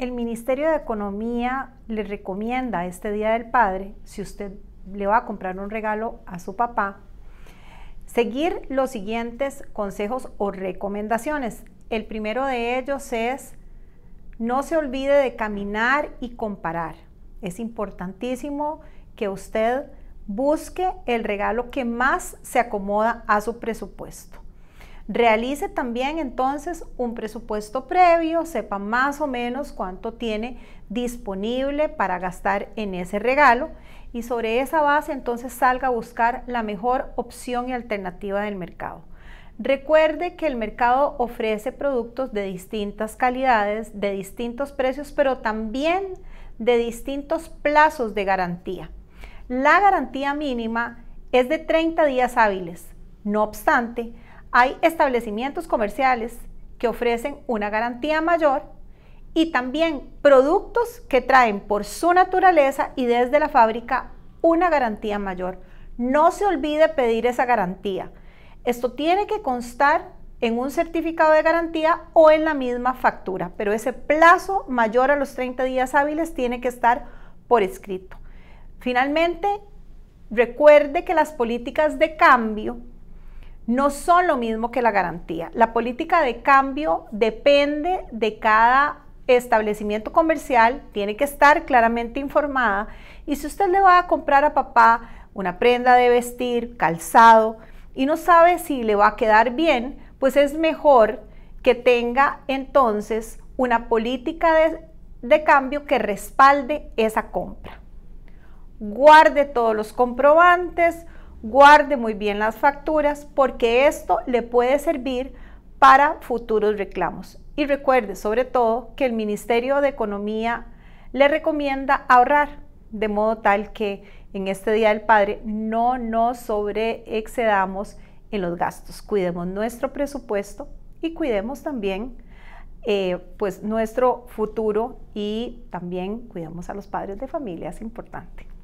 el Ministerio de Economía le recomienda este Día del Padre, si usted le va a comprar un regalo a su papá, seguir los siguientes consejos o recomendaciones. El primero de ellos es no se olvide de caminar y comparar. Es importantísimo que usted busque el regalo que más se acomoda a su presupuesto. Realice también entonces un presupuesto previo, sepa más o menos cuánto tiene disponible para gastar en ese regalo y sobre esa base entonces salga a buscar la mejor opción y alternativa del mercado. Recuerde que el mercado ofrece productos de distintas calidades, de distintos precios, pero también de distintos plazos de garantía. La garantía mínima es de 30 días hábiles. No obstante, hay establecimientos comerciales que ofrecen una garantía mayor y también productos que traen por su naturaleza y desde la fábrica una garantía mayor. No se olvide pedir esa garantía. Esto tiene que constar en un certificado de garantía o en la misma factura, pero ese plazo mayor a los 30 días hábiles tiene que estar por escrito. Finalmente, recuerde que las políticas de cambio no son lo mismo que la garantía. La política de cambio depende de cada establecimiento comercial, tiene que estar claramente informada y si usted le va a comprar a papá una prenda de vestir, calzado y no sabe si le va a quedar bien, pues es mejor que tenga entonces una política de, cambio que respalde esa compra. Guarde todos los comprobantes, guarde muy bien las facturas porque esto le puede servir para futuros reclamos. Y recuerde sobre todo que el Ministerio de Economía le recomienda ahorrar, de modo tal que en este Día del Padre no nos sobreexcedamos en los gastos. Cuidemos nuestro presupuesto y cuidemos también eh, pues nuestro futuro y también cuidemos a los padres de familia, es importante.